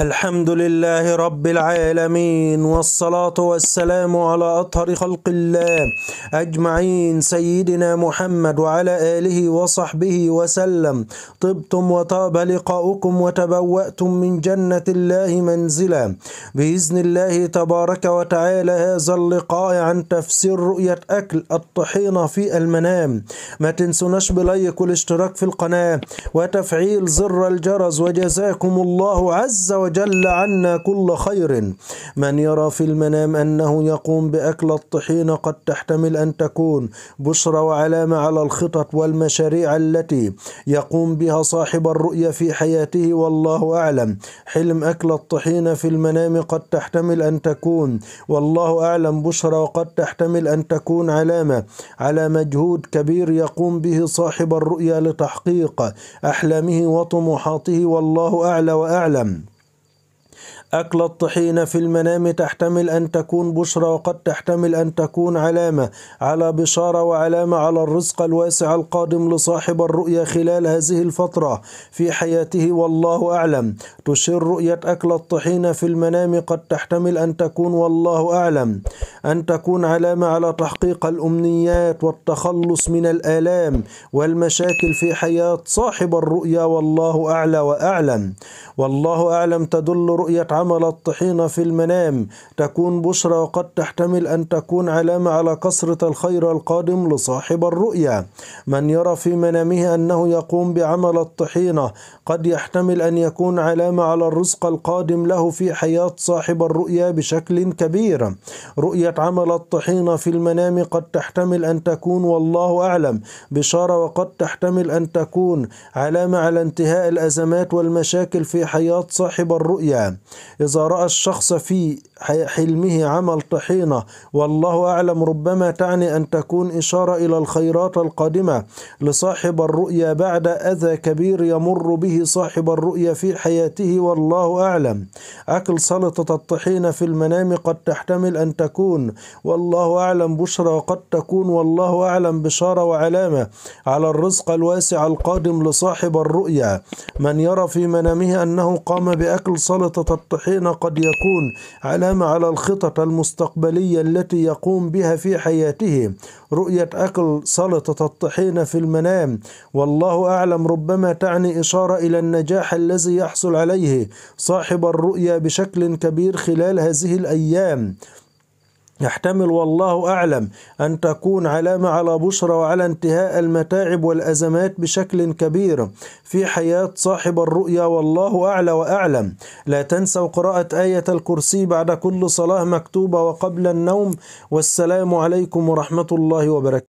الحمد لله رب العالمين والصلاة والسلام على أطهر خلق الله أجمعين سيدنا محمد وعلى آله وصحبه وسلم طبتم وطاب لقاؤكم وتبوأتم من جنة الله منزلا بإذن الله تبارك وتعالى هذا اللقاء عن تفسير رؤية أكل الطحينة في المنام ما تنسوناش بلايك والاشتراك في القناة وتفعيل زر الجرس وجزاكم الله عز وجل وجل عنا كل خير من يرى في المنام أنه يقوم بأكل الطحين قد تحتمل أن تكون بشرى وعلامة على الخطط والمشاريع التي يقوم بها صاحب الرؤية في حياته والله أعلم حلم أكل الطحين في المنام قد تحتمل أن تكون والله أعلم بشرى وقد تحتمل أن تكون علامة على مجهود كبير يقوم به صاحب الرؤيا لتحقيق أحلامه وطموحاته والله أعلى وأعلم أكل الطحين في المنام تحتمل أن تكون بشرى وقد تحتمل أن تكون علامة على بشارة وعلامة على الرزق الواسع القادم لصاحب الرؤية خلال هذه الفترة في حياته والله أعلم تشير رؤية أكل الطحين في المنام قد تحتمل أن تكون والله أعلم أن تكون علامة على تحقيق الأمنيات والتخلص من الآلام والمشاكل في حياة صاحب الرؤيا والله أعلى وأعلم والله أعلم تدل رؤية عمل الطحين في المنام تكون بشرى وقد تحتمل أن تكون علامة على كثرة الخير القادم لصاحب الرؤيا من يرى في منامه أنه يقوم بعمل الطحينة قد يحتمل أن يكون علامة على الرزق القادم له في حياة صاحب الرؤيا بشكل كبير رؤية عمل الطحينة في المنام قد تحتمل أن تكون والله أعلم بشارة وقد تحتمل أن تكون علامة على انتهاء الأزمات والمشاكل في حياة صاحب الرؤيا إذا رأى الشخص في حلمه عمل طحينة والله أعلم ربما تعني أن تكون إشارة إلى الخيرات القادمة لصاحب الرؤيا بعد أذى كبير يمر به صاحب الرؤيا في حياته والله أعلم أكل سلطة الطحينة في المنام قد تحتمل أن تكون والله أعلم بشرى وقد تكون والله أعلم بشارة وعلامة على الرزق الواسع القادم لصاحب الرؤيا من يرى في منامه أن أنه قام بأكل سلطة الطحينة قد يكون علامة على الخطط المستقبلية التي يقوم بها في حياته رؤية أكل سلطة الطحينة في المنام والله أعلم ربما تعني إشارة إلى النجاح الذي يحصل عليه صاحب الرؤيا بشكل كبير خلال هذه الأيام يحتمل والله أعلم أن تكون علامة على بشرى وعلى انتهاء المتاعب والأزمات بشكل كبير في حياة صاحب الرؤيا والله أعلى وأعلم لا تنسوا قراءة آية الكرسي بعد كل صلاة مكتوبة وقبل النوم والسلام عليكم ورحمة الله وبركاته